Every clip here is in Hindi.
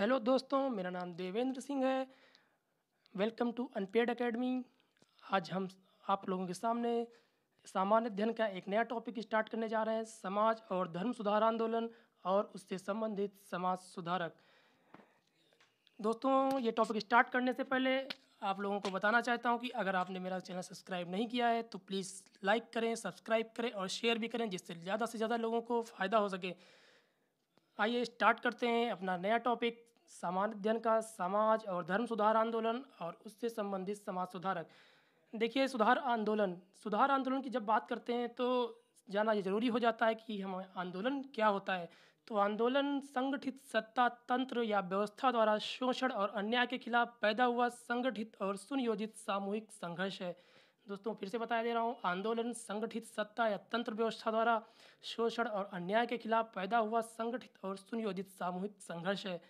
हेलो दोस्तों मेरा नाम देवेंद्र सिंह है वेलकम टू अनपेड एकेडमी आज हम आप लोगों के सामने सामान्य अध्ययन का एक नया टॉपिक स्टार्ट करने जा रहे हैं समाज और धर्म सुधार आंदोलन और उससे संबंधित समाज सुधारक दोस्तों ये टॉपिक स्टार्ट करने से पहले आप लोगों को बताना चाहता हूँ कि अगर आपने मेरा चैनल सब्सक्राइब नहीं किया है तो प्लीज़ लाइक करें सब्सक्राइब करें और शेयर भी करें जिससे ज़्यादा से ज़्यादा लोगों को फ़ायदा हो सके आइए स्टार्ट करते हैं अपना नया टॉपिक सामान्य अध्ययन का समाज और धर्म सुधार आंदोलन और उससे संबंधित समाज सुधारक देखिए सुधार आंदोलन सुधार आंदोलन की जब बात करते हैं तो जाना ये जरूरी हो जाता है कि हम आंदोलन क्या होता है तो आंदोलन संगठित सत्ता तंत्र या व्यवस्था द्वारा शोषण और अन्याय के खिलाफ पैदा हुआ संगठित और सुनियोजित सामूहिक संघर्ष है दोस्तों फिर से बताया दे रहा हूँ आंदोलन संगठित सत्ता या तंत्र व्यवस्था द्वारा शोषण और अन्याय के खिलाफ पैदा हुआ संगठित और सुनियोजित सामूहिक संघर्ष है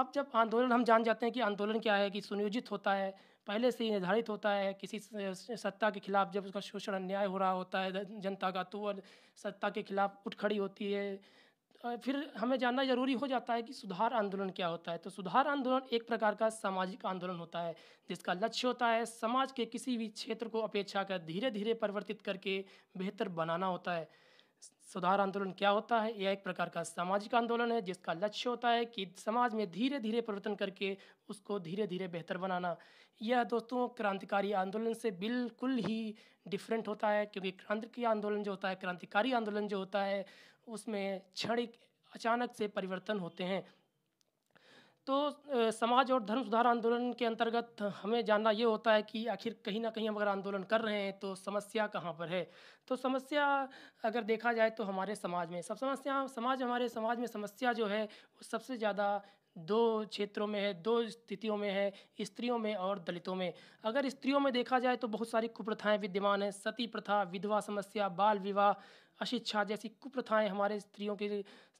अब जब आंदोलन हम जान जाते हैं कि आंदोलन क्या है कि सुनियोजित होता है पहले से ही निर्धारित होता है किसी सत्ता के खिलाफ जब उसका शोषण अन्याय हो रहा होता है जनता का तो सत्ता के खिलाफ उठ खड़ी होती है फिर हमें जानना जरूरी हो जाता है कि सुधार आंदोलन क्या होता है तो सुधार आंदोलन एक प्रकार का सामाजिक आंदोलन होता है जिसका लक्ष्य होता है समाज के किसी भी क्षेत्र को अपेक्षा कर धीरे धीरे परिवर्तित करके बेहतर बनाना होता है सुधार आंदोलन क्या होता है यह एक प्रकार का सामाजिक आंदोलन है जिसका लक्ष्य होता है कि समाज में धीरे धीरे परिवर्तन करके उसको धीरे धीरे बेहतर बनाना यह दोस्तों क्रांतिकारी आंदोलन से बिल्कुल ही डिफरेंट होता है क्योंकि क्रांतिकारी आंदोलन जो होता है क्रांतिकारी आंदोलन जो होता है उसमें क्षणिक अचानक से परिवर्तन होते हैं तो समाज और धर्म सुधार आंदोलन के अंतर्गत हमें जानना ये होता है कि आखिर कहीं ना कहीं हम अगर आंदोलन कर रहे हैं तो समस्या कहाँ पर है तो समस्या अगर देखा जाए तो हमारे समाज में सब समस्या समाज हमारे समाज में समस्या जो है वो सबसे ज़्यादा दो क्षेत्रों में है दो स्थितियों में है स्त्रियों में और दलितों में अगर स्त्रियों में देखा जाए तो बहुत सारी कुप्रथाएं विद्यमान हैं सती प्रथा विधवा समस्या बाल विवाह अशिक्षा जैसी कुप्रथाएं हमारे स्त्रियों के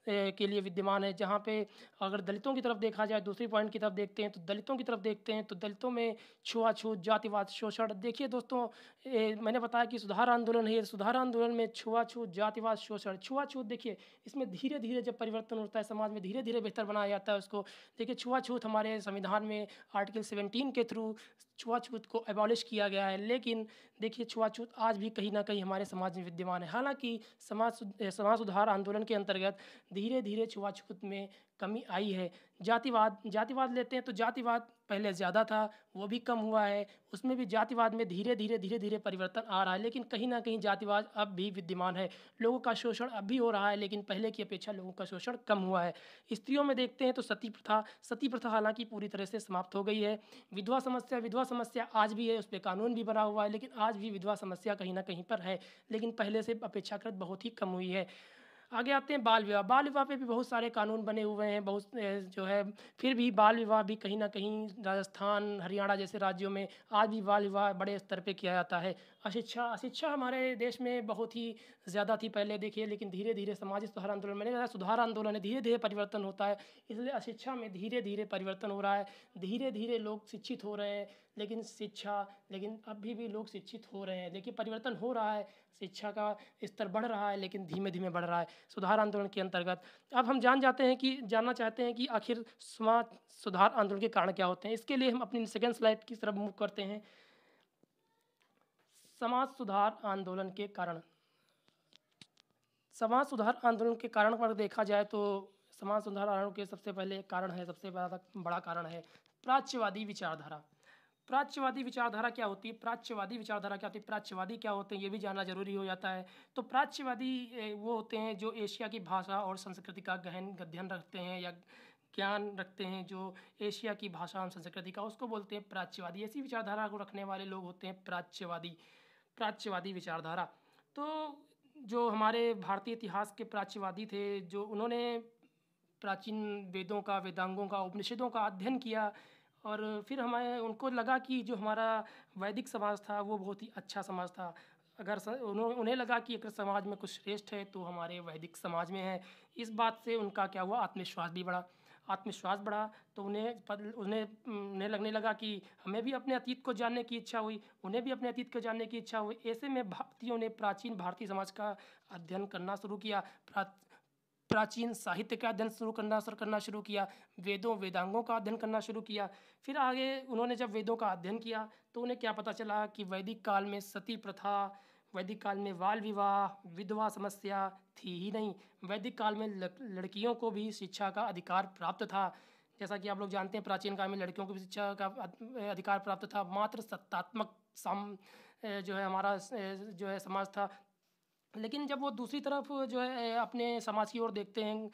के लिए विद्यमान है जहाँ पे अगर दलितों की तरफ देखा जाए दूसरी पॉइंट की तरफ देखते हैं तो दलितों की तरफ देखते हैं तो दलितों में छुआछूत जातिवाद शोषण देखिए दोस्तों ए, मैंने बताया कि सुधार आंदोलन है सुधार आंदोलन में छुआछूत जातिवाद शोषण छुआछूत देखिए इसमें धीरे धीरे जब परिवर्तन होता है समाज में धीरे धीरे बेहतर बनाया जाता है उसको देखिए छुआछूत हमारे संविधान में आर्टिकल सेवनटीन के थ्रू छुआछूत को एबॉलिश किया गया है लेकिन देखिए छुआछूत आज भी कहीं ना कहीं हमारे समाज में विद्यमान है हालांकि समाज समाज सुधार आंदोलन के अंतर्गत धीरे धीरे छुआछूत में कमी आई है जातिवाद जातिवाद लेते हैं तो जातिवाद पहले ज़्यादा था वो भी कम हुआ है उसमें भी जातिवाद में धीरे धीरे धीरे धीरे परिवर्तन आ रहा है लेकिन कहीं ना कहीं जातिवाद अब भी विद्यमान है लोगों का शोषण अब भी हो रहा है लेकिन पहले की अपेक्षा लोगों का शोषण कम हुआ है स्त्रियों में देखते हैं तो सती प्रथा सती प्रथा हालांकि पूरी तरह से समाप्त हो गई है विधवा समस्या विधवा समस्या आज भी है उस पर कानून भी बना हुआ है लेकिन आज भी विधवा समस्या कहीं ना कहीं पर है लेकिन पहले से अपेक्षाकृत बहुत ही कम हुई है आगे आते हैं बाल विवाह बाल विवाह पे भी बहुत सारे कानून बने हुए हैं बहुत जो है फिर भी बाल विवाह भी कहीं ना कहीं राजस्थान हरियाणा जैसे राज्यों में आज भी बाल विवाह बड़े स्तर पे किया जाता है अशिक्षा अशिक्षा हमारे देश में बहुत ही ज़्यादा थी पहले देखिए लेकिन धीरे धीरे सामाजिक सुधार आंदोलन मैंने कहा सुधार आंदोलन है धीरे धीरे परिवर्तन होता है इसलिए अशिक्षा में धीरे धीरे परिवर्तन हो रहा है धीरे धीरे लोग शिक्षित हो रहे हैं लेकिन शिक्षा लेकिन अभी भी लोग शिक्षित हो रहे हैं देखिए परिवर्तन हो रहा है शिक्षा का स्तर बढ़ रहा है लेकिन धीमे धीमे बढ़ रहा है सुधार आंदोलन के अंतर्गत अब हम जान जाते हैं कि जानना चाहते हैं कि आखिर समाज सुधार आंदोलन के कारण क्या होते हैं इसके लिए हम अपनी सेकेंड स्लाइड की तरफ मूव करते हैं समाज सुधार आंदोलन के कारण समाज सुधार आंदोलन के कारण पर देखा जाए तो समाज सुधार आंदोलन के सबसे पहले कारण है सबसे बड़ा बड़ा कारण है प्राच्यवादी विचारधारा प्राच्यवादी विचारधारा क्या होती है प्राच्यवादी विचारधारा क्या होती है प्राच्यवादी क्या होते हैं ये भी जानना जरूरी हो जाता है तो प्राच्यवादी वो होते हैं जो एशिया की भाषा और संस्कृति का गहन अध्ययन रखते हैं या ज्ञान रखते हैं जो एशिया की भाषा और संस्कृति का उसको बोलते हैं प्राच्यवादी ऐसी विचारधारा को रखने वाले लोग होते हैं प्राच्यवादी प्राच्यवादी विचारधारा तो जो हमारे भारतीय इतिहास के प्राच्यवादी थे जो उन्होंने प्राचीन वेदों का वेदांगों का उपनिषदों का अध्ययन किया और फिर हमें उनको लगा कि जो हमारा वैदिक समाज था वो बहुत ही अच्छा समाज था अगर उन्हें लगा कि अगर समाज में कुछ श्रेष्ठ है तो हमारे वैदिक समाज में है इस बात से उनका क्या हुआ आत्मविश्वास भी बढ़ा आत्मविश्वास बढ़ा तो उन्हें पद उन्हें उन्हें लगने लगा कि हमें भी अपने अतीत को जानने की इच्छा हुई उन्हें भी अपने अतीत को जानने की इच्छा हुई ऐसे में भारतीयों ने प्राचीन भारतीय समाज का अध्ययन करना शुरू किया प्राचीन साहित्य का अध्ययन शुरू करना शुरू करना शुरू किया वेदों वेदांगों का अध्ययन करना शुरू किया फिर आगे उन्होंने जब वेदों का अध्ययन किया तो उन्हें क्या पता चला कि वैदिक काल में सती प्रथा वैदिक काल में बाल विवाह विधवा समस्या थी ही नहीं वैदिक काल में लड़कियों को भी शिक्षा का अधिकार प्राप्त था जैसा कि आप लोग जानते हैं प्राचीन काल में लड़कियों को भी शिक्षा का अधिकार प्राप्त था मात्र सत्तात्मक सम जो है हमारा जो है समाज था लेकिन जब वो दूसरी तरफ जो है अपने समाज की ओर देखते हैं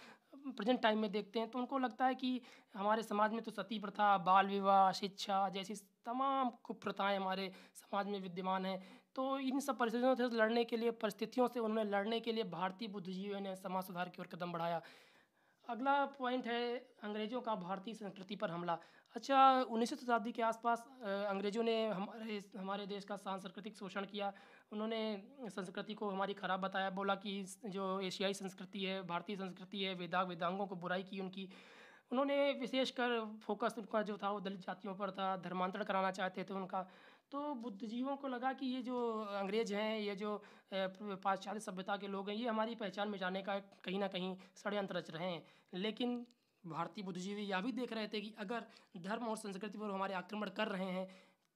प्रेजेंट टाइम में देखते हैं तो उनको लगता है कि हमारे समाज में तो सती प्रथा बाल विवाह शिक्षा जैसी तमाम कुप्रथाएँ हमारे समाज में विद्यमान हैं तो इन सब परिस्थितियों से लड़ने के लिए परिस्थितियों से उन्होंने लड़ने के लिए भारतीय बुद्धिजीवियों ने समाज सुधार की ओर कदम बढ़ाया अगला पॉइंट है अंग्रेज़ों का भारतीय संस्कृति पर हमला अच्छा उन्नीसवीं शताब्दी के आसपास अंग्रेज़ों ने हमारे हमारे देश का सांस्कृतिक शोषण किया उन्होंने संस्कृति को हमारी ख़राब बताया बोला कि जो एशियाई संस्कृति है भारतीय संस्कृति है वेदांग वेदांगों को बुराई की उनकी उन्होंने विशेषकर फोकस उनका जो था वो दलित जातियों पर था धर्मांतरण कराना चाहते थे उनका तो बुद्धिजीवों को लगा कि ये जो अंग्रेज़ हैं ये जो पाश्चात्य सभ्यता के लोग हैं ये हमारी पहचान मिटाने का कहीं ना कहीं षड्यंत्र रच रहे हैं लेकिन भारतीय बुद्धिजीवी यह भी देख रहे थे कि अगर धर्म और संस्कृति पर हमारे आक्रमण कर रहे हैं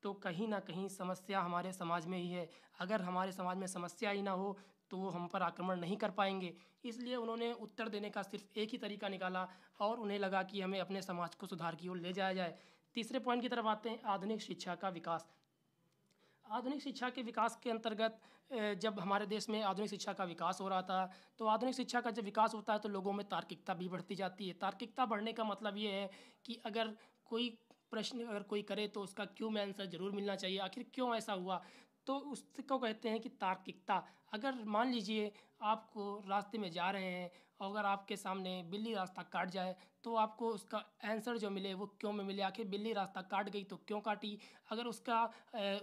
तो कहीं ना कहीं समस्या हमारे समाज में ही है अगर हमारे समाज में समस्या ही ना हो तो वो हम पर आक्रमण नहीं कर पाएंगे इसलिए उन्होंने उत्तर देने का सिर्फ एक ही तरीका निकाला और उन्हें लगा कि हमें अपने समाज को सुधार की ओर ले जाया जाए तीसरे पॉइंट की तरफ आते हैं आधुनिक शिक्षा का विकास आधुनिक शिक्षा के विकास के अंतर्गत जब हमारे देश में आधुनिक शिक्षा का विकास हो रहा था तो आधुनिक शिक्षा का जब विकास होता है तो लोगों में तार्किकता भी बढ़ती जाती है तार्किकता बढ़ने का मतलब ये है कि अगर कोई प्रश्न अगर कोई करे तो उसका क्यों में आंसर जरूर मिलना चाहिए आखिर क्यों ऐसा हुआ तो उसको कहते हैं कि तार्किकता अगर मान लीजिए आपको रास्ते में जा रहे हैं और अगर आपके सामने बिल्ली रास्ता काट जाए तो आपको उसका आंसर जो मिले वो क्यों में मिले आखिर बिल्ली रास्ता काट गई तो क्यों काटी अगर उसका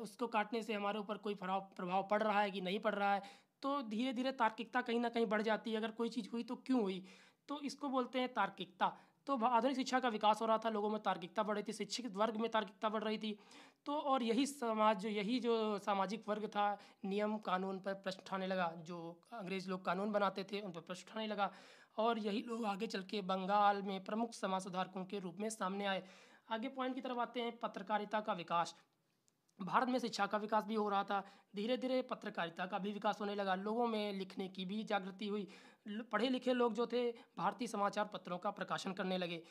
उसको काटने से हमारे ऊपर कोई प्रभाव पड़ रहा है कि नहीं पड़ रहा है तो धीरे धीरे तार्किकता कहीं ना कहीं बढ़ जाती है अगर कोई चीज़ हुई तो क्यों हुई तो इसको बोलते हैं तार्किकता तो आधुनिक शिक्षा का विकास हो रहा था लोगों में तार्किकता बढ़ रही थी शिक्षित वर्ग में तार्किकता बढ़ रही थी तो और यही समाज जो यही जो सामाजिक वर्ग था नियम कानून पर प्रश्न उठाने लगा जो अंग्रेज़ लोग कानून बनाते थे उन पर प्रश्न उठाने लगा और यही लोग आगे चल के बंगाल में प्रमुख समाज सुधारकों के रूप में सामने आए आगे पॉइंट की तरफ आते हैं पत्रकारिता का विकास भारत में शिक्षा का विकास भी हो रहा था धीरे धीरे पत्रकारिता का भी विकास होने लगा लोगों में लिखने की भी जागृति हुई पढ़े लिखे लोग जो थे भारतीय समाचार पत्रों का प्रकाशन करने लगे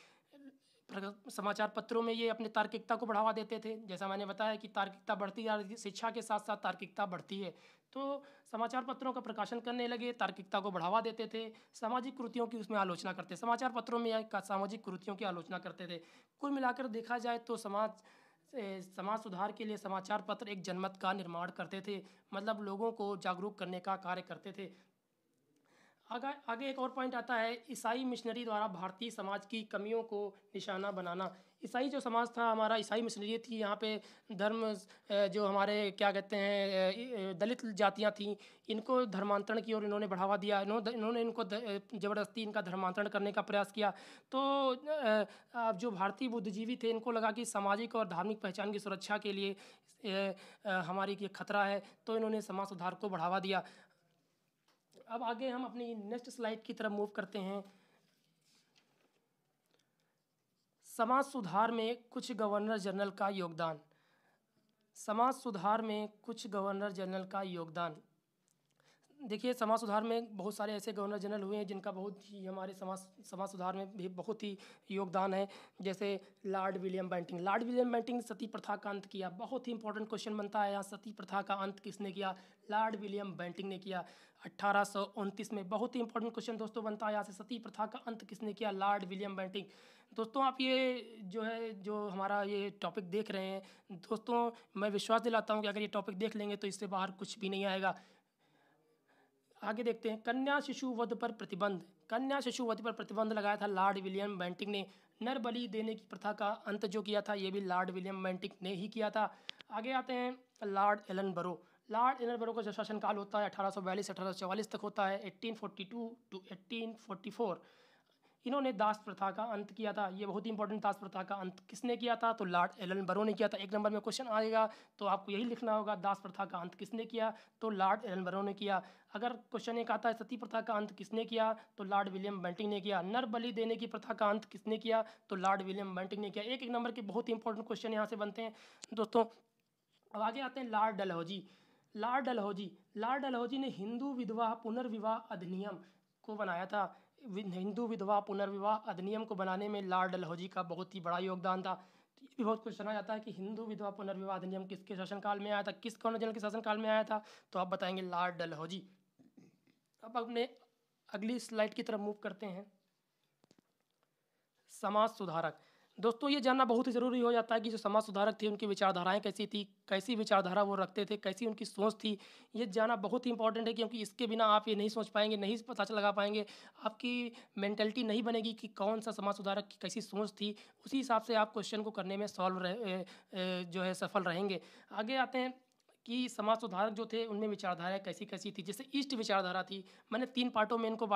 समाचार पत्रों में ये अपने तार्किकता को बढ़ावा देते थे जैसा मैंने बताया कि तार्किकता बढ़ती जा रही थी शिक्षा के साथ साथ तार्किकता बढ़ती है तो समाचार पत्रों का प्रकाशन करने लगे तार्किकता को बढ़ावा देते थे सामाजिक कृतियों की उसमें आलोचना करते समाचार पत्रों में सामाजिक कृतियों की आलोचना करते थे कुल मिलाकर देखा जाए तो समाज समाज सुधार के लिए समाचार पत्र एक जनमत का निर्माण करते थे मतलब लोगों को जागरूक करने का कार्य करते थे आगे आगे एक और पॉइंट आता है ईसाई मिशनरी द्वारा भारतीय समाज की कमियों को निशाना बनाना ईसाई जो समाज था हमारा ईसाई मिशनरी थी यहाँ पे धर्म जो हमारे क्या कहते हैं दलित जातियाँ थीं इनको धर्मांतरण की ओर इन्होंने बढ़ावा दिया इन्होंने इनको ज़बरदस्ती इनका धर्मांतरण करने का प्रयास किया तो अब जो भारतीय बुद्धिजीवी थे इनको लगा कि सामाजिक और धार्मिक पहचान की सुरक्षा के लिए हमारी ये खतरा है तो इन्होंने समाज सुधार को बढ़ावा दिया अब आगे हम अपनी नेक्स्ट स्लाइड की तरफ मूव करते हैं समाज सुधार में कुछ गवर्नर जनरल का योगदान समाज सुधार में कुछ गवर्नर जनरल का योगदान देखिए समाज सुधार में बहुत सारे ऐसे गवर्नर जनरल हुए हैं जिनका बहुत ही हमारे समाज समाज सुधार में भी बहुत ही योगदान है जैसे Lord William Bentinck Lord William Bentinck सती प्रथा का अंत किया बहुत ही इंपॉर्टेंट क्वेश्चन बनता है यहाँ सती प्रथा का अंत किसने किया लॉर्ड विलियम बैंटिंग ने किया अट्ठारह में बहुत ही इंपॉर्टेंट क्वेश्चन दोस्तों बनता है यहाँ से सती प्रथा का अंत किसने किया लॉर्ड विलियम बैंटिंग दोस्तों आप ये जो है जो हमारा ये टॉपिक देख रहे हैं दोस्तों मैं विश्वास दिलाता हूँ कि अगर ये टॉपिक देख लेंगे तो इससे बाहर कुछ भी नहीं आएगा आगे देखते हैं कन्या शिशु वध पर प्रतिबंध कन्या शिशु वध पर प्रतिबंध लगाया था लॉर्ड विलियम बेंटिक ने नर बलि देने की प्रथा का अंत जो किया था ये भी लॉर्ड विलियम बेंटिक ने ही किया था आगे आते हैं Lord Ellenborough Lord Ellenborough का जो शासनकाल होता है अठारह सौ बयालीस अठारह सौ चौवालीस तक होता है eighteen forty two to eighteen forty four इन्होंने दास प्रथा का अंत किया था ये बहुत ही इंपॉर्टेंट दास प्रथा का अंत किसने किया था तो लॉर्ड एलन बरो ने किया था एक नंबर में क्वेश्चन आएगा तो आपको यही लिखना होगा दास प्रथा का अंत किसने किया तो लॉर्ड एलन बरो ने किया अगर क्वेश्चन एक आता है सती प्रथा का अंत किसने किया तो लॉर्ड विलियम बेंटिंग ने किया नर बलि देने की प्रथा का अंत किसने किया तो लॉर्ड विलियम बेंटिंग ने किया एक एक नंबर के बहुत इंपॉर्टेंट क्वेश्चन यहाँ से बनते हैं दोस्तों अब आगे आते हैं Lord Dalhousie Lord Dalhousie Lord Dalhousie ने हिंदू विधवा पुनर्विवाह अधिनियम को बनाया था हिंदू विधवा पुनर्विवाह अधिनियम को बनाने में लॉर्ड डलहौजी का बहुत ही बड़ा योगदान था तो ये भी बहुत कुछ सुना जाता है कि हिंदू विधवा पुनर्विवाह अधिनियम किसके शासनकाल में आया था किस कौनजल के शासनकाल में आया था तो आप बताएंगे लॉर्ड डलहौजी अब अपने अगली स्लाइड की तरफ मूव करते हैं समाज सुधारक दोस्तों ये जानना बहुत ही ज़रूरी हो जाता है कि जो समाज सुधारक थे उनकी विचारधाराएं कैसी थी कैसी विचारधारा वो रखते थे कैसी उनकी सोच थी ये जानना बहुत ही इंपॉर्टेंट है क्योंकि इसके बिना आप ये नहीं सोच पाएंगे नहीं पता लगा पाएंगे आपकी मैंटेलिटी नहीं बनेगी कि कौन सा समाज सुधारक की कैसी सोच थी उसी हिसाब से आप क्वेश्चन को करने में सॉल्व जो है सफल रहेंगे आगे आते हैं कि समाज सुधारक जो थे उनमें विचारधारा कैसी कैसी थी जैसे ईस्ट विचारधारा थी मैंने तीन पार्टों में इनको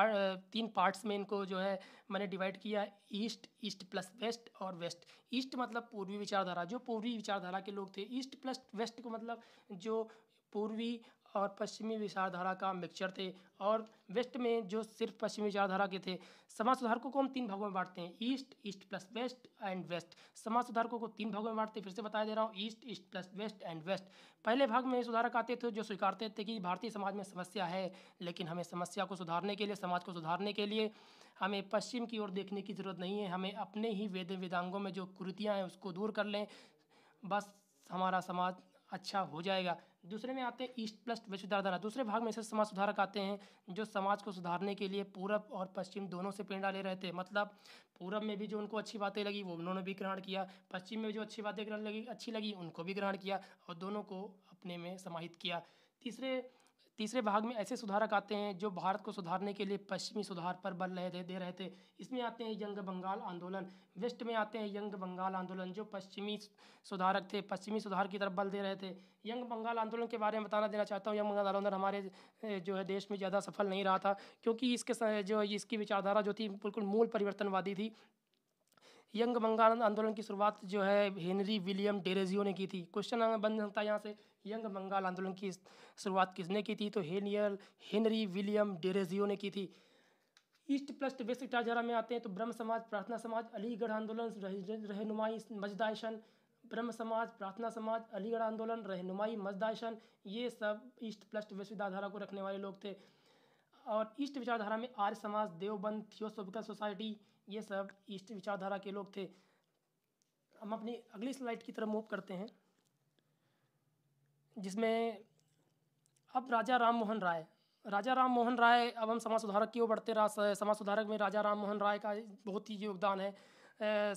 तीन पार्ट्स में इनको जो है मैंने डिवाइड किया ईस्ट ईस्ट प्लस वेस्ट और वेस्ट ईस्ट मतलब पूर्वी विचारधारा जो पूर्वी विचारधारा के लोग थे ईस्ट प्लस वेस्ट को मतलब जो पूर्वी और पश्चिमी विचारधारा का मिक्सचर थे और वेस्ट में जो सिर्फ पश्चिमी विचारधारा के थे समाज सुधारकों को हम तीन भागों में बांटते हैं east east plus west and west समाज सुधारकों को तीन भागों में बांटते फिर से बताया दे रहा हूँ east east plus west and west पहले भाग में सुधारक आते थे जो स्वीकारते थे कि भारतीय समाज में समस्या है लेकिन हमें समस्या को सुधारने के लिए समाज को सुधारने के लिए हमें पश्चिम की ओर देखने की ज़रूरत नहीं है हमें अपने ही वेद वेदांगों में जो कुरीतियाँ हैं उसको दूर कर लें बस हमारा समाज अच्छा हो जाएगा दूसरे में आते हैं ईस्ट प्लस वेस्ट विचारधारा दूसरे भाग में ऐसे समाज सुधारक आते हैं जो समाज को सुधारने के लिए पूरब और पश्चिम दोनों से प्रेरणा ले रहे थे मतलब पूरब में भी जो उनको अच्छी बातें लगी वो उन्होंने भी ग्रहण किया पश्चिम में जो अच्छी बातें ग्रहण लगी अच्छी लगी उनको भी ग्रहण किया और दोनों को अपने में समाहित किया तीसरे तीसरे भाग में ऐसे सुधारक आते हैं जो भारत को सुधारने के लिए पश्चिमी सुधार पर बल रहे दे रहे थे इसमें आते हैं यंग बंगाल आंदोलन वेस्ट में आते हैं यंग बंगाल आंदोलन जो पश्चिमी सुधारक थे पश्चिमी सुधार की तरफ बल दे रहे थे यंग बंगाल आंदोलन के बारे में बताना देना चाहता हूँ यंग बंगाल आंदोलन हमारे जो है देश में ज़्यादा सफल नहीं रहा था क्योंकि इसके जो इसकी विचारधारा जो थी बिल्कुल मूल परिवर्तनवादी थी यंग बंगाल आंदोलन की शुरुआत जो है हेनरी विलियम डेरेजियो ने की थी क्वेश्चन बन सकता है यहाँ से यंग बंगाल आंदोलन की शुरुआत किसने की थी तो हेनियल हेनरी विलियम डेरेजियो ने की थी ईस्ट प्लस वेस्ट विचारधारा में आते हैं तो ब्रह्म समाज प्रार्थना समाज अलीगढ़ आंदोलन रहनुमाई मजदाइशन ब्रह्म समाज प्रार्थना समाज अलीगढ़ आंदोलन रहनुमाई मजदाइशन ये सब ईस्ट प्लस वेस्ट विचारधारा को रखने वाले लोग थे और ईस्ट विचारधारा में आर्य समाज देवबंद थियोसोफिकल सोसाइटी ये सब ईस्ट विचारधारा के लोग थे हम अपनी अगली स्लाइड की तरफ मूव करते हैं जिसमें अब राजा राम मोहन राय राजा राम मोहन राय अब हम समाज सुधारक की ओर बढ़ते रहा समाज सुधारक में राजा राम मोहन राय का बहुत ही योगदान है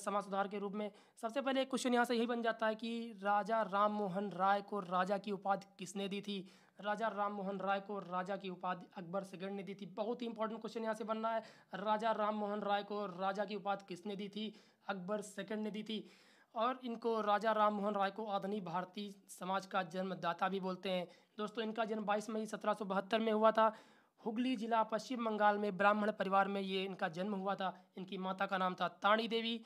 समाज सुधार के रूप में सबसे पहले एक क्वेश्चन यहाँ से यही बन जाता है कि राजा राम मोहन राय को राजा की उपाधि किसने दी थी राजा राम मोहन राय को राजा की उपाधि अकबर सेकंड ने दी थी बहुत ही इंपॉर्टेंट क्वेश्चन यहाँ से बनना है राजा राम मोहन राय को राजा की उपाधि किसने दी थी अकबर सेकंड ने दी थी और इनको राजा राम मोहन राय को आधुनिक भारतीय समाज का जन्मदाता भी बोलते हैं दोस्तों इनका जन्म 22 मई सत्रह में हुआ था हुगली जिला पश्चिम बंगाल में ब्राह्मण परिवार में ये इनका जन्म हुआ था इनकी माता का नाम था ताणी देवी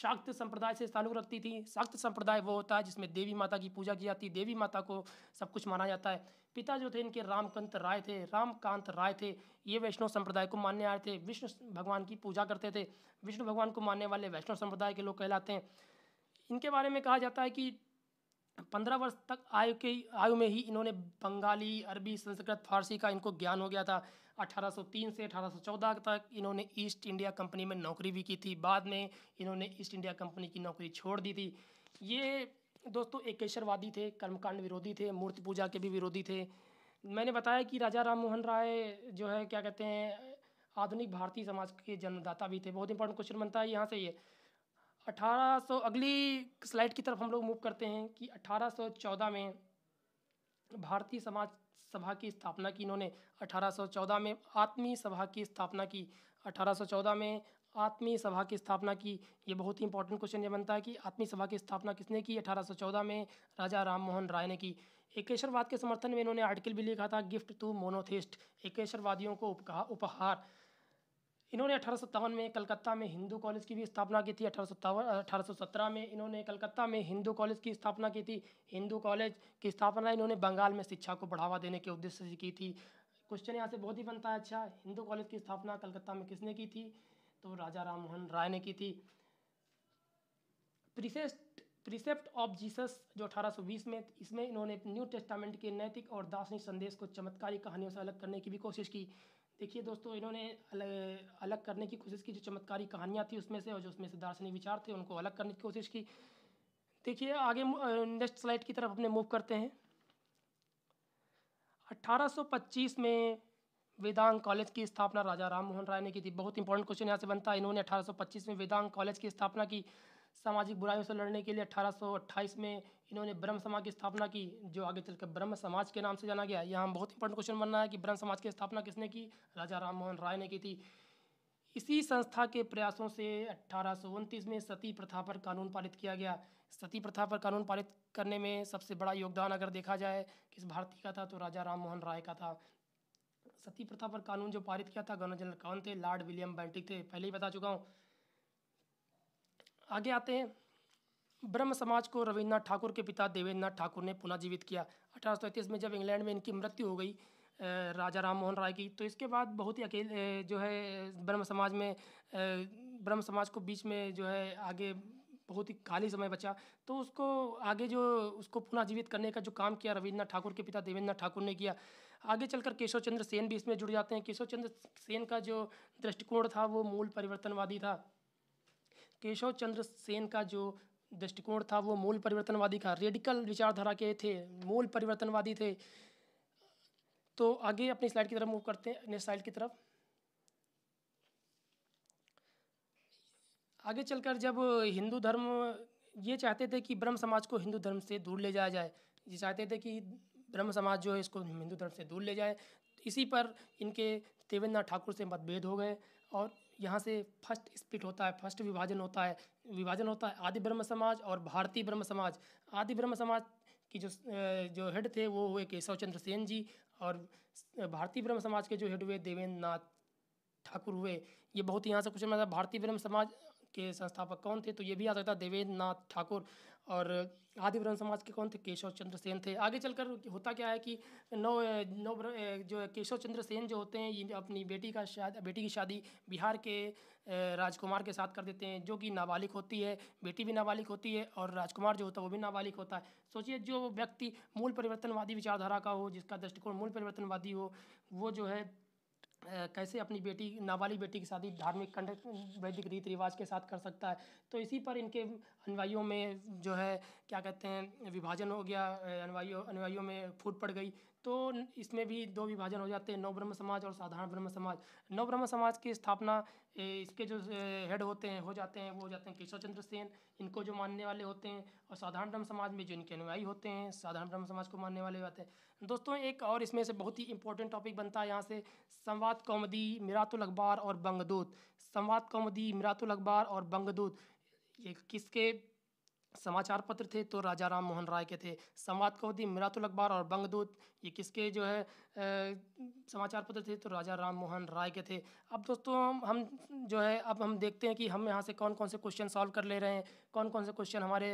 शाक्त संप्रदाय से ताल्लुक रखती थी शाक्त संप्रदाय वो होता है जिसमें देवी माता की पूजा की जाती है देवी माता को सब कुछ माना जाता है पिता जो थे इनके रामकांत राय थे रामकांत राय थे ये वैष्णव संप्रदाय को मानने आए थे विष्णु भगवान की पूजा करते थे विष्णु भगवान को मानने वाले वैष्णव संप्रदाय के लोग कहलाते हैं इनके बारे में कहा जाता है कि पंद्रह वर्ष तक आयु के आयु में ही इन्होंने बंगाली अरबी संस्कृत फारसी का इनको ज्ञान हो गया था 1803 से 1814 तक इन्होंने ईस्ट इंडिया कंपनी में नौकरी भी की थी बाद में इन्होंने ईस्ट इंडिया कंपनी की नौकरी छोड़ दी थी ये दोस्तों एकेश्वरवादी थे कर्मकांड विरोधी थे मूर्ति पूजा के भी विरोधी थे मैंने बताया कि राजा राम मोहन राय जो है क्या कहते हैं आधुनिक भारतीय समाज के जन्मदाता भी थे बहुत इंपॉर्टेंट क्वेश्चन बनता है यहाँ से ये 1800 अगली स्लाइड की तरफ हम लोग मूव करते हैं कि 1814 में भारतीय समाज सभा की स्थापना की इन्होंने 1814 में आत्मीय सभा की स्थापना की 1814 में आत्मीय सभा की स्थापना की ये बहुत ही इंपॉर्टेंट क्वेश्चन ये बनता है कि आत्मीय सभा की स्थापना किसने की 1814 में राजा राम मोहन राय ने की एकेश्वरवाद के समर्थन में इन्होंने आर्टिकल भी लिखा था गिफ्ट टू मोनोथिस्ट एकेश्वरवादियों को उपहार इन्होंने अठारह में कलकत्ता में हिंदू कॉलेज की भी स्थापना की थी अठारह अठारह में इन्होंने कलकत्ता में हिंदू कॉलेज की स्थापना की थी हिंदू कॉलेज की स्थापना इन्होंने बंगाल में शिक्षा को बढ़ावा देने के उद्देश्य से की थी क्वेश्चन यहाँ से बहुत ही बनता है अच्छा हिंदू कॉलेज की स्थापना कलकत्ता में किसने की थी तो राजा राम मोहन राय ने की थी प्रिसेस्ट प्रिसेप्ट ऑफ जीसस जो 1820 में इसमें इन्होंने न्यू टेस्टामेंट के नैतिक और दार्शनिक संदेश को चमत्कारी कहानियों से अलग करने की भी कोशिश की देखिए दोस्तों इन्होंने अलग अलग करने की कोशिश की जो चमत्कारी कहानियाँ थी उसमें से और जो उसमें से दार्शनिक विचार थे उनको अलग करने की कोशिश की देखिए आगे नेक्स्ट स्लाइड की तरफ अपने मूव करते हैं 1825 में वेदांग कॉलेज की स्थापना राजा राम मोहन राय ने की थी बहुत इंपॉर्टेंट क्वेश्चन यहाँ से बनता है इन्होंने 1825 में वेदांग कॉलेज की स्थापना की सामाजिक बुराइयों से लड़ने के लिए अट्ठारह में इन्होंने ब्रह्म समाज की स्थापना की जो आगे चलकर ब्रह्म समाज के नाम से जाना गया यहाँ बहुत इंपॉर्टेंट क्वेश्चन बनना है कि ब्रह्म समाज की स्थापना किसने की राजा राम मोहन राय ने की थी इसी संस्था के प्रयासों से अट्ठारह में सती प्रथा पर कानून पारित किया गया सती प्रथा पर कानून पारित करने में सबसे बड़ा योगदान अगर देखा जाए किस भारतीय का था तो राजा राम मोहन राय का था सती प्रथा पर कानून जो पारित किया था गवर्नर जनरल कौन थे लॉर्ड विलियम बैंटिक थे पहले ही बता चुका हूँ आगे आते हैं ब्रह्म समाज को रविन्द्रनाथ ठाकुर के पिता देवेंद्रनाथ ठाकुर ने पुनर्जीवित किया अठारह में जब इंग्लैंड में इनकी मृत्यु हो गई राजा राम मोहन राय की तो इसके बाद बहुत ही अकेले जो है ब्रह्म समाज में ब्रह्म समाज को बीच में जो है आगे बहुत ही काली समय बचा तो उसको आगे जो उसको पुनर्जीवित करने का जो काम किया रविन्द्रनाथ ठाकुर के पिता देवेंद्रनाथ ठाकुर ने किया आगे चलकर केशव चंद्र सेन भी इसमें जुड़ जाते हैं केशव चंद्र सेन का जो दृष्टिकोण था वो मूल परिवर्तनवादी था केशव चंद्र सेन का जो दृष्टिकोण था वो मूल परिवर्तनवादी का रेडिकल विचारधारा के थे मूल परिवर्तनवादी थे तो आगे अपनी स्लाइड की तरफ मूव करते हैं नेक्स्ट स्लाइड की तरफ आगे चलकर जब हिंदू धर्म ये चाहते थे कि ब्रह्म समाज को हिंदू धर्म से दूर ले जाया जाए ये चाहते थे कि ब्रह्म समाज जो है इसको हिंदू धर्म से दूर ले जाए इसी पर इनके देवेंद्र नाथ ठाकुर से मतभेद हो गए और यहाँ से फर्स्ट स्प्लिट होता है फर्स्ट विभाजन होता है विभाजन होता है आदि ब्रह्म समाज और भारतीय ब्रह्म समाज आदि ब्रह्म समाज की जो जो हेड थे वो हुए केशव चंद्र सेन जी और भारतीय ब्रह्म समाज के जो हेड हुए देवेंद्र नाथ ठाकुर हुए ये बहुत यहाँ से क्वेश्चन आता है भारतीय ब्रह्म समाज के संस्थापक कौन थे तो ये भी आ सकता है देवेंद्र नाथ ठाकुर और आदि ब्रह्म समाज के कौन थे केशव चंद्र सेन थे आगे चलकर होता क्या है कि नौ नौ जो केशव चंद्र सेन जो होते हैं ये अपनी बेटी का शादी बेटी की शादी बिहार के राजकुमार के साथ कर देते हैं जो कि नाबालिग होती है बेटी भी नाबालिग होती है और राजकुमार जो होता है वो भी नाबालिग होता है सोचिए जो व्यक्ति मूल परिवर्तनवादी विचारधारा का हो जिसका दृष्टिकोण मूल परिवर्तनवादी हो वो जो है कैसे अपनी बेटी नाबालिग बेटी की शादी धार्मिक कंड वैदिक रीति रिवाज के साथ कर सकता है तो इसी पर इनके अनुयायियों में जो है क्या कहते हैं विभाजन हो गया अनुयायियों अनुयायियों में फूट पड़ गई तो इसमें भी दो विभाजन हो जाते हैं नव ब्रह्म समाज और साधारण ब्रह्म समाज नव ब्रह्म समाज की स्थापना इसके जो हेड होते हैं हो जाते हैं वो हो जाते हैं केशव चंद्र सेन इनको जो मानने वाले होते हैं और साधारण ब्रह्म समाज में जो इनके अनुयायी होते हैं साधारण ब्रह्म समाज को मानने वाले होते हैं दोस्तों एक और इसमें से बहुत ही इंपॉर्टेंट टॉपिक बनता है यहाँ से संवाद कौमदी मिरातुल अखबार और बंगदूत संवाद कौमदी मिरातुल अखबार और बंगदूत ये किसके समाचार पत्र थे तो राजा राम मोहन राय के थे संवाद दी मिरातुल अखबार और बंगदूत ये किसके जो है समाचार पत्र थे तो राजा राम मोहन राय के थे अब दोस्तों हम जो है अब हम देखते हैं कि हम यहाँ से कौन कौन से क्वेश्चन सॉल्व कर ले रहे हैं कौन कौन से क्वेश्चन हमारे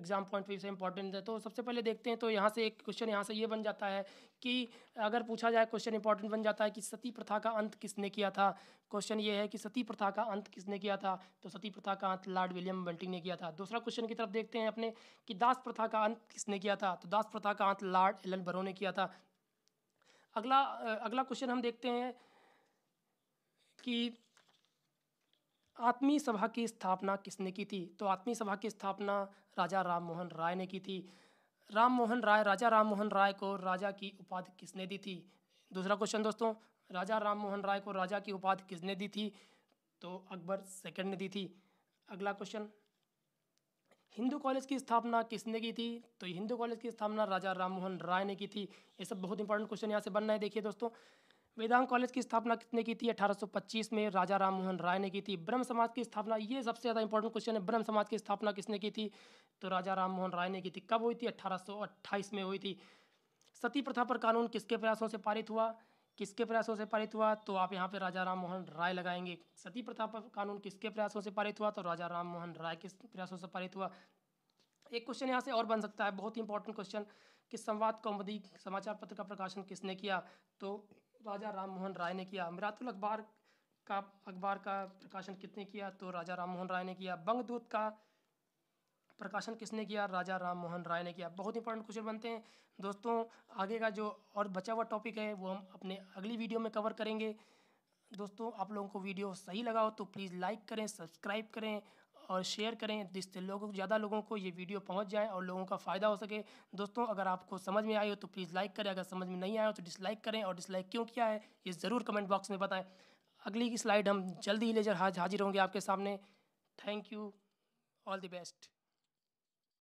एग्ज़ाम पॉइंट व्यू से इंपॉर्टेंट है तो सबसे पहले देखते हैं तो यहाँ से एक क्वेश्चन यहाँ से ये यह बन जाता है कि अगर पूछा जाए क्वेश्चन इंपॉर्टेंट बन जाता है कि सती प्रथा का अंत किसने किया था क्वेश्चन ये है कि सती प्रथा का अंत किसने किया था तो सती प्रथा का अंत लॉर्ड विलियम बेंटिंग ने किया था दूसरा क्वेश्चन की तरफ देखते हैं अपने कि दास प्रथा का अंत किसने किया था तो दास प्रथा का अंत लॉर्ड एलन बरो ने किया था अगला अगला क्वेश्चन हम देखते हैं कि आत्मीय सभा की स्थापना किसने की थी तो आत्मीय सभा की स्थापना राजा राम मोहन राय ने की थी राम मोहन राय राजा राम मोहन राय को राजा की उपाधि किसने दी थी दूसरा क्वेश्चन दोस्तों राजा राम मोहन राय को राजा की उपाधि किसने दी थी तो अकबर सेकंड ने दी थी अगला क्वेश्चन हिंदू कॉलेज की स्थापना किसने की थी तो हिंदू कॉलेज की स्थापना राजा राममोहन राय ने की थी ये सब बहुत इंपॉर्टेंट क्वेश्चन यहाँ से बनना है देखिए दोस्तों वेदांग कॉलेज की स्थापना किसने की थी 1825 में राजा राममोहन राय ने की थी ब्रह्म समाज की स्थापना ये सबसे ज़्यादा इंपॉर्टेंट क्वेश्चन है ब्रह्म समाज की स्थापना किसने की थी तो राजा राममोहन राय ने की थी कब हुई थी 1828 में हुई थी सती प्रथा पर कानून किसके प्रयासों से पारित हुआ किसके प्रयासों से पारित हुआ तो आप यहाँ पे राजा राम मोहन राय लगाएंगे सती प्रथा कानून किसके प्रयासों से पारित हुआ तो राजा राम मोहन राय किस प्रयासों से पारित हुआ एक क्वेश्चन यहाँ से और बन सकता है बहुत ही इंपॉर्टेंट क्वेश्चन कि संवाद कौमदी समाचार पत्र का प्रकाशन किसने किया तो राजा राम मोहन राय ने किया मिरातुल अखबार का अखबार का प्रकाशन कितने किया तो राजा राम मोहन राय ने किया बंगदूत का प्रकाशन किसने किया राजा राम मोहन राय ने किया बहुत इंपॉर्टेंट क्वेश्चन बनते हैं दोस्तों आगे का जो और बचा हुआ टॉपिक है वो हम अपने अगली वीडियो में कवर करेंगे दोस्तों आप लोगों को वीडियो सही लगा हो तो प्लीज़ लाइक करें सब्सक्राइब करें और शेयर करें जिससे लोगों ज़्यादा लोगों को ये वीडियो पहुंच जाए और लोगों का फ़ायदा हो सके दोस्तों अगर आपको समझ में आई हो तो प्लीज़ लाइक करें अगर समझ में नहीं आया हो तो डिसलाइक करें और डिसलाइक क्यों किया है ये ज़रूर कमेंट बॉक्स में बताएं अगली की स्लाइड हम जल्दी ही लेकर हाजिर होंगे आपके सामने thank you all the best